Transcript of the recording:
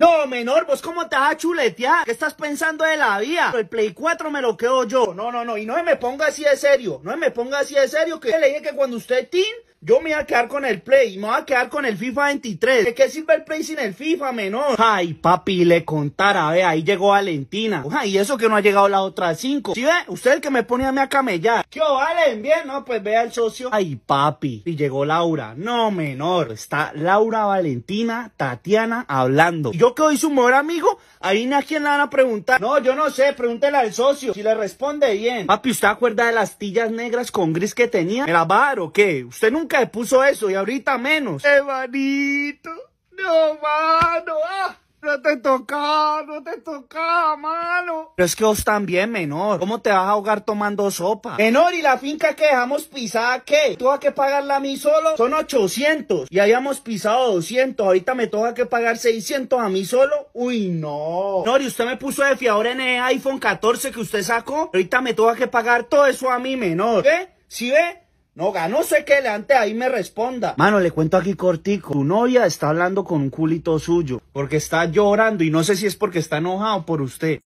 No, menor, vos cómo te vas a chuletear. ¿Qué estás pensando de la vida? El Play 4 me lo quedo yo. No, no, no. Y no me ponga así de serio. No me ponga así de serio que le dije que cuando usted tin yo me voy a quedar con el Play, y me voy a quedar con el FIFA 23. ¿De qué sirve el Play sin el FIFA, menor? Ay, papi, le contara, ver, ahí llegó Valentina. Ay, y eso que no ha llegado la otra cinco. ¿Sí ve? Usted es el que me pone a mí a camellar. ¿Qué Valen? Bien, no, pues vea el socio. Ay, papi, y llegó Laura. No, menor, está Laura, Valentina, Tatiana hablando. Yo que hoy su mejor amigo, ahí a quién la van a preguntar. No, yo no sé, pregúntele al socio, si le responde bien. Papi, ¿usted acuerda de las tillas negras con gris que tenía? ¿Era bar o qué? Usted nunca que puso eso y ahorita menos. Hermanito no, mano, ah, no te toca, no te toca, mano. Pero es que vos también, menor. ¿Cómo te vas a ahogar tomando sopa? Menor, ¿y la finca que dejamos pisada qué? ¿Tuve que pagarla a mí solo? Son 800 y habíamos pisado 200. Ahorita me toca que pagar 600 a mí solo. Uy, no. Menor, ¿y usted me puso de fiador en el iPhone 14 que usted sacó? Ahorita me toca que pagar todo eso a mí, menor. ¿Qué? ¿Sí ve? No, gano sé que ante ahí me responda. Mano, le cuento aquí cortico. Tu novia está hablando con un culito suyo. Porque está llorando y no sé si es porque está enojado por usted.